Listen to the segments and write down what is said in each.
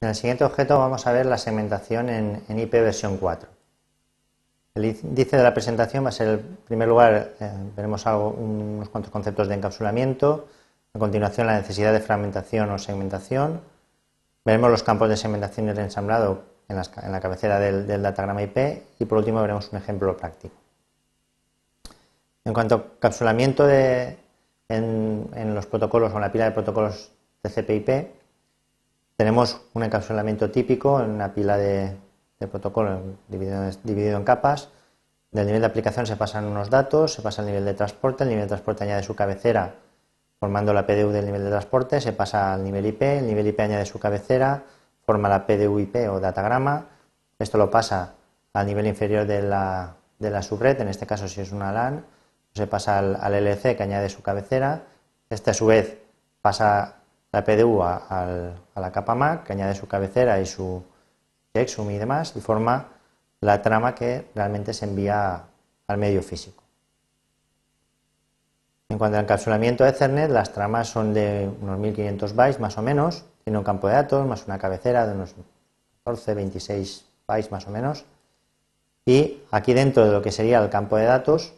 En el siguiente objeto vamos a ver la segmentación en, IP versión 4. El índice de la presentación va a ser, en primer lugar, eh, veremos unos cuantos conceptos de encapsulamiento, a continuación la necesidad de fragmentación o segmentación, veremos los campos de segmentación y reensamblado en, en la cabecera del, datagrama IP y por último veremos un ejemplo práctico. En cuanto a encapsulamiento de, en, los protocolos o en la pila de protocolos TCP/IP, tenemos un encapsulamiento típico en una pila de, de protocolo dividido, en capas. Del nivel de aplicación se pasan unos datos, se pasa al nivel de transporte, el nivel de transporte añade su cabecera formando la PDU del nivel de transporte, se pasa al nivel IP, el nivel IP añade su cabecera, forma la PDU IP o datagrama, esto lo pasa al nivel inferior de la, de subred, en este caso si es una LAN, se pasa al, al, LC que añade su cabecera, este a su vez pasa la PDU a, la capa MAC, que añade su cabecera y su checksum y demás, y forma la trama que realmente se envía al medio físico. En cuanto al encapsulamiento de Ethernet, las tramas son de unos 1500 bytes más o menos, tiene un campo de datos más una cabecera de unos 14, 26 bytes más o menos, y aquí dentro de lo que sería el campo de datos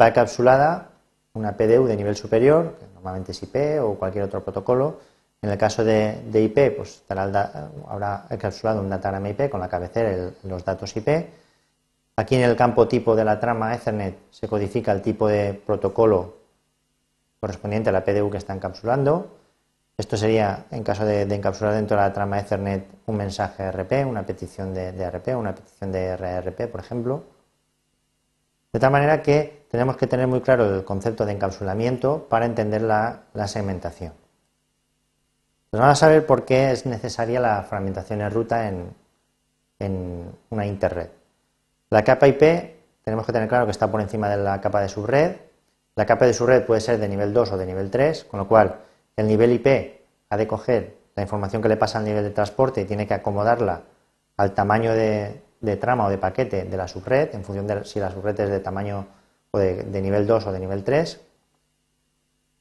va encapsulada una PDU de nivel superior, que normalmente es IP o cualquier otro protocolo. En el caso de, IP, pues estará habrá encapsulado un datagrama IP con la cabecera los datos IP. Aquí en el campo tipo de la trama Ethernet se codifica el tipo de protocolo correspondiente a la PDU que está encapsulando. Esto sería, en caso de, encapsular dentro de la trama Ethernet, un mensaje RP, una petición de, de RP, una petición de RRP, por ejemplo. De tal manera que tenemos que tener muy claro el concepto de encapsulamiento para entender la, segmentación. Pues vamos a saber por qué es necesaria la fragmentación en ruta en, una interred. La capa IP tenemos que tener claro que está por encima de la capa de subred. La capa de subred puede ser de nivel 2 o de nivel 3, con lo cual el nivel IP ha de coger la información que le pasa al nivel de transporte y tiene que acomodarla al tamaño de, de trama o de paquete de la subred, en función de si la subred es de tamaño de, nivel 2 o de nivel 3.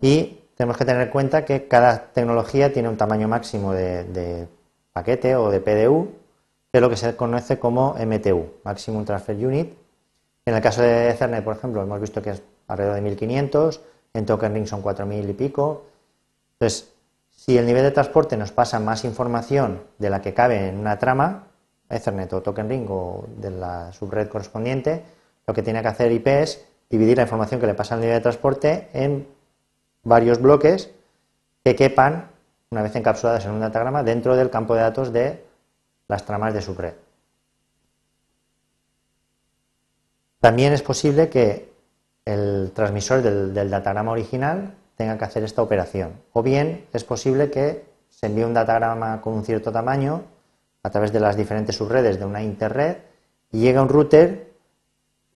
Y tenemos que tener en cuenta que cada tecnología tiene un tamaño máximo de, de paquete o de PDU, que es lo que se conoce como MTU, Maximum Transfer Unit. En el caso de Ethernet, por ejemplo, hemos visto que es alrededor de 1500, en Token Ring son 4000 y pico. Entonces, si el nivel de transporte nos pasa más información de la que cabe en una trama, Ethernet o Token Ring o de la subred correspondiente, lo que tiene que hacer IP es dividir la información que le pasa en la línea de transporte en varios bloques que quepan, una vez encapsuladas en un datagrama, dentro del campo de datos de las tramas de subred. También es posible que el transmisor del, datagrama original tenga que hacer esta operación. O bien es posible que se envíe un datagrama con un cierto tamaño a través de las diferentes subredes de una interred y llega un router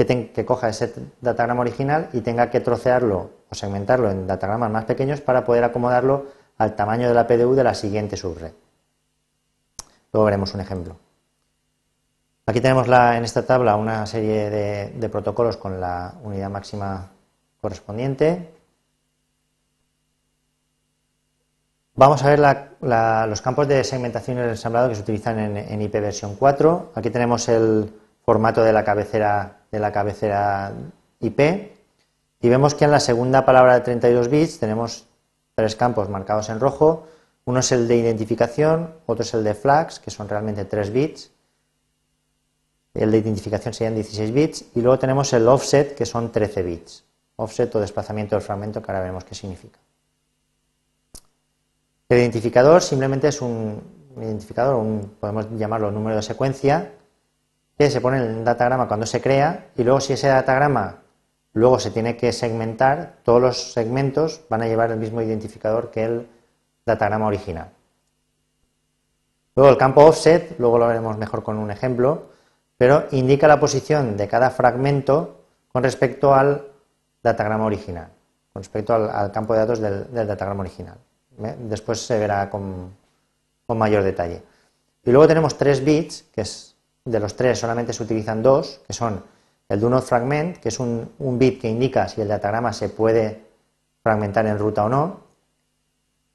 que, coja ese datagrama original y tenga que trocearlo o segmentarlo en datagramas más pequeños para poder acomodarlo al tamaño de la PDU de la siguiente subred. Luego veremos un ejemplo. Aquí tenemos en esta tabla una serie de, protocolos con la unidad máxima correspondiente. Vamos a ver los campos de segmentación y ensamblado que se utilizan en, en IP versión 4. Aquí tenemos el, formato de la cabecera la cabecera IP. Y vemos que en la segunda palabra de 32 bits tenemos tres campos marcados en rojo. Uno es el de identificación, otro es el de flags, que son realmente 3 bits. El de identificación serían 16 bits. Y luego tenemos el offset, que son 13 bits. Offset o desplazamiento del fragmento, que ahora veremos qué significa. El identificador simplemente es un identificador, podemos llamarlo número de secuencia, que se pone el datagrama cuando se crea y luego si ese datagrama luego se tiene que segmentar, todos los segmentos van a llevar el mismo identificador que el datagrama original. Luego el campo offset, luego lo veremos mejor con un ejemplo, pero indica la posición de cada fragmento con respecto al datagrama original, con respecto al, campo de datos del, datagrama original. ¿eh? Después se verá con, con mayor detalle. Y luego tenemos tres bits, que es de los tres solamente se utilizan dos, que son el do not fragment, que es un, bit que indica si el datagrama se puede fragmentar en ruta o no.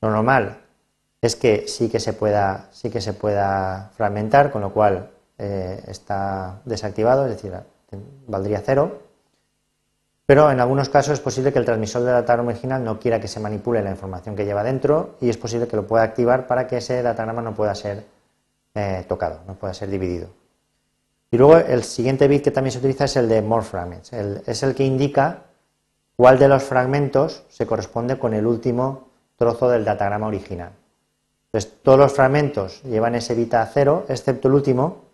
Lo normal es que sí que se pueda, sí que se pueda fragmentar, con lo cual eh, está desactivado, es decir, valdría cero. Pero en algunos casos es posible que el transmisor del datagrama original no quiera que se manipule la información que lleva dentro y es posible que lo pueda activar para que ese datagrama no pueda ser eh, tocado, no pueda ser dividido. Y luego el siguiente bit que también se utiliza es el de more fragments. es el que indica cuál de los fragmentos se corresponde con el último trozo del datagrama original. Entonces, todos los fragmentos llevan ese bit a cero, excepto el último,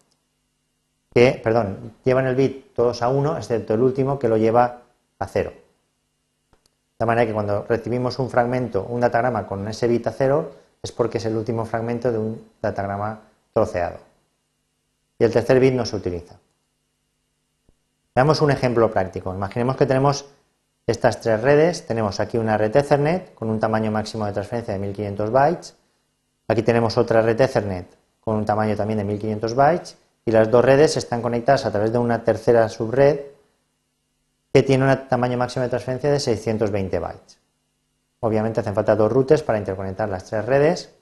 que, perdón, llevan el bit todos a uno, excepto el último que lo lleva a cero. De manera que cuando recibimos un fragmento, un datagrama con ese bit a cero, es porque es el último fragmento de un datagrama troceado y el tercer bit no se utiliza. Veamos un ejemplo práctico. Imaginemos que tenemos estas tres redes. Tenemos aquí una red Ethernet con un tamaño máximo de transferencia de 1500 bytes. Aquí tenemos otra red Ethernet con un tamaño también de 1500 bytes. Y las dos redes están conectadas a través de una tercera subred que tiene un tamaño máximo de transferencia de 620 bytes. Obviamente hacen falta dos routers para interconectar las tres redes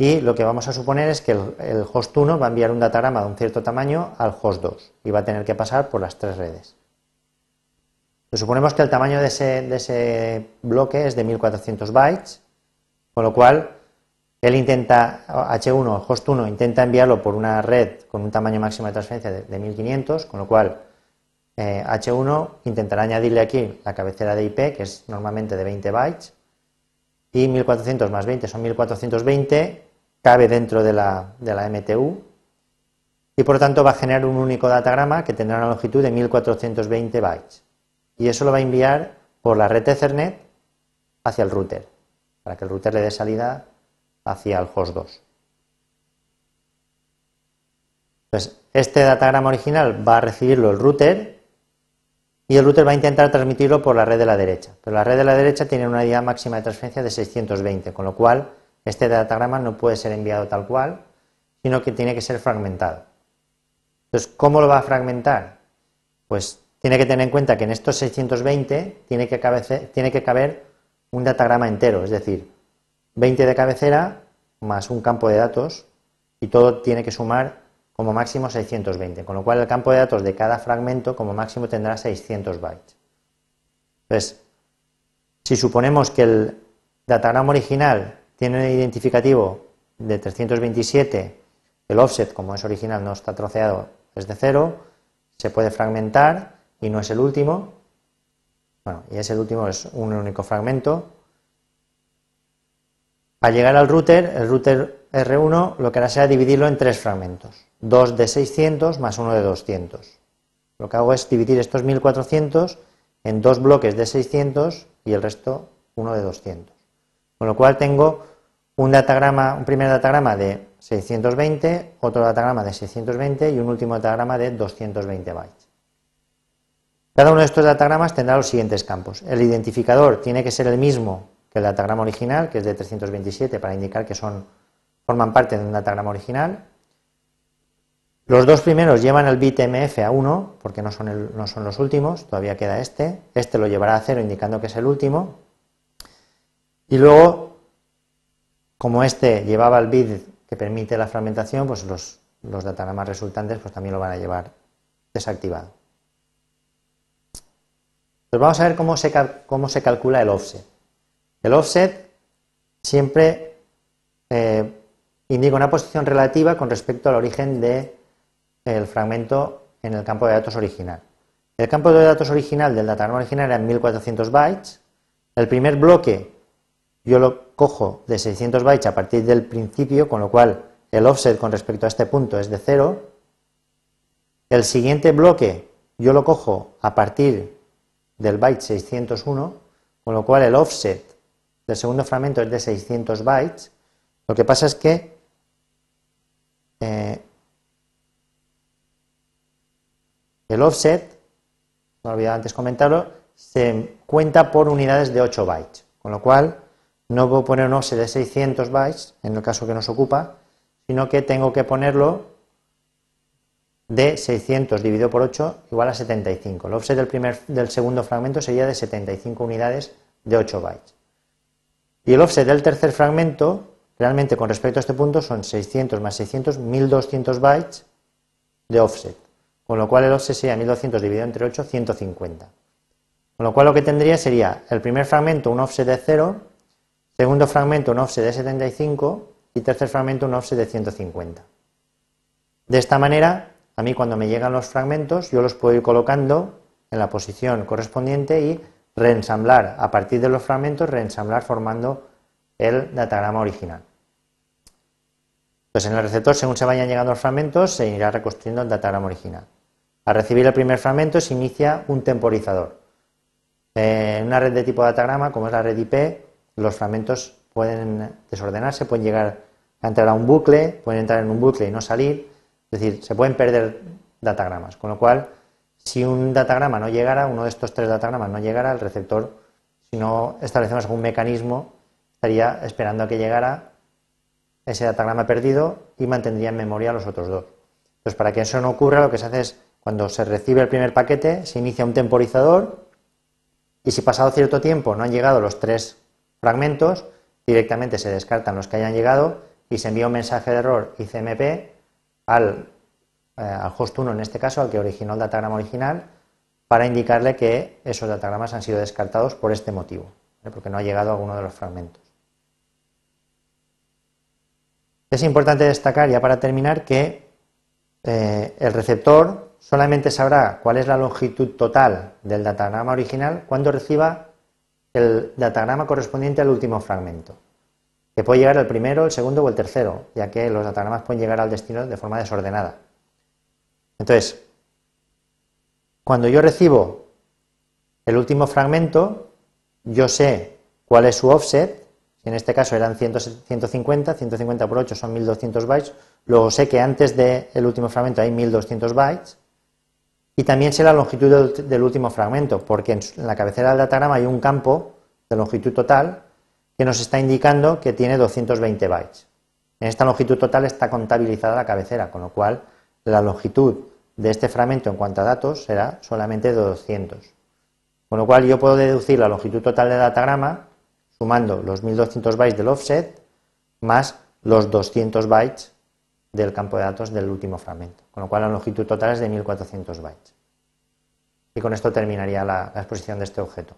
y lo que vamos a suponer es que el, host 1 va a enviar un datagrama de un cierto tamaño al host 2 y va a tener que pasar por las tres redes. Pues suponemos que el tamaño de ese, bloque es de 1400 bytes, con lo cual él intenta, H1, host 1, intenta enviarlo por una red con un tamaño máximo de transferencia de, 1500, con lo cual H1 eh, intentará añadirle aquí la cabecera de IP, que es normalmente de 20 bytes, y 1400 más 20 son 1420, cabe dentro de la, MTU y por tanto va a generar un único datagrama que tendrá una longitud de 1420 bytes y eso lo va a enviar por la red Ethernet hacia el router para que el router le dé salida hacia el host 2. este datagrama original va a recibirlo el router y el router va a intentar transmitirlo por la red de la derecha. Pero la red de la derecha tiene una idea máxima de transferencia de 620, con lo cual este datagrama no puede ser enviado tal cual, sino que tiene que ser fragmentado. Entonces, ¿cómo lo va a fragmentar? Pues tiene que tener en cuenta que en estos 620 tiene que, caber un datagrama entero, es decir, 20 de cabecera más un campo de datos y todo tiene que sumar como máximo 620, con lo cual el campo de datos de cada fragmento como máximo tendrá 600 bytes. Entonces, si suponemos que el datagrama original tiene un identificativo de 327, el offset como es original no está troceado es de cero, se puede fragmentar y no es el último, bueno, y es el último, es un único fragmento. Al llegar al router, el router R1 lo que hará será dividirlo en tres fragmentos, dos de 600 más uno de 200. Lo que hago es dividir estos 1400 en dos bloques de 600 y el resto uno de 200. Con lo cual tengo un datagrama, un primer datagrama de 620, otro datagrama de 620 y un último datagrama de 220 bytes. Cada uno de estos datagramas tendrá los siguientes campos. El identificador tiene que ser el mismo que el datagrama original, que es de 327, para indicar que son, forman parte de un datagrama original. Los dos primeros llevan el bit MF a 1, porque no son, no son los últimos, todavía queda este. Este lo llevará a 0, indicando que es el último. Y luego como este llevaba el bit que permite la fragmentación, pues los, los datagramas resultantes pues también lo van a llevar desactivado. Pues vamos a ver cómo se, cómo se calcula el offset. El offset siempre eh, indica una posición relativa con respecto al origen del fragmento en el campo de datos original. El campo de datos original del datagrama original era 1400 bytes. El primer bloque yo lo cojo de 600 bytes a partir del principio, con lo cual el offset con respecto a este punto es de 0. El siguiente bloque yo lo cojo a partir del byte 601, con lo cual el offset del segundo fragmento es de 600 bytes. Lo que pasa es que eh, el offset, me olvidaba antes comentarlo, se cuenta por unidades de 8 bytes, con lo cual no puedo poner un offset de 600 bytes, en el caso que nos ocupa, sino que tengo que ponerlo de 600 dividido por 8 igual a 75. El offset del, primer, del segundo fragmento sería de 75 unidades de 8 bytes. Y el offset del tercer fragmento, realmente con respecto a este punto, son 600 más 600, 1200 bytes de offset. Con lo cual el offset sería 1200 dividido entre 8, 150. Con lo cual lo que tendría sería el primer fragmento un offset de 0 Segundo fragmento, un offset de 75 y tercer fragmento, un offset de 150. De esta manera, a mí cuando me llegan los fragmentos, yo los puedo ir colocando en la posición correspondiente y reensamblar, a partir de los fragmentos, reensamblar formando el datagrama original. Pues en el receptor, según se vayan llegando los fragmentos, se irá reconstruyendo el datagrama original. Al recibir el primer fragmento se inicia un temporizador. Eh, en una red de tipo datagrama, como es la red IP, los fragmentos pueden desordenarse, pueden llegar a entrar a un bucle, pueden entrar en un bucle y no salir, es decir, se pueden perder datagramas, con lo cual, si un datagrama no llegara, uno de estos tres datagramas no llegara, al receptor, si no establecemos algún mecanismo, estaría esperando a que llegara ese datagrama perdido y mantendría en memoria los otros dos. Entonces, para que eso no ocurra, lo que se hace es, cuando se recibe el primer paquete, se inicia un temporizador y si pasado cierto tiempo no han llegado los tres fragmentos, directamente se descartan los que hayan llegado y se envía un mensaje de error ICMP al, eh, al host 1 en este caso, al que originó el datagrama original, para indicarle que esos datagramas han sido descartados por este motivo, porque no ha llegado alguno de los fragmentos. Es importante destacar, ya para terminar, que eh, el receptor solamente sabrá cuál es la longitud total del datagrama original cuando reciba el datagrama correspondiente al último fragmento, que puede llegar al primero, el segundo o el tercero, ya que los datagramas pueden llegar al destino de forma desordenada. Entonces, cuando yo recibo el último fragmento, yo sé cuál es su offset, en este caso eran 150, 150 por 8 son 1200 bytes, luego sé que antes del último fragmento hay 1200 bytes, y también sé la longitud del, último fragmento, porque en, la cabecera del datagrama hay un campo de longitud total que nos está indicando que tiene 220 bytes. En esta longitud total está contabilizada la cabecera, con lo cual la longitud de este fragmento en cuanto a datos será solamente de 200. Con lo cual yo puedo deducir la longitud total del datagrama sumando los 1200 bytes del offset más los 200 bytes del campo de datos del último fragmento, con lo cual la longitud total es de 1400 bytes. Y con esto terminaría la, la exposición de este objeto.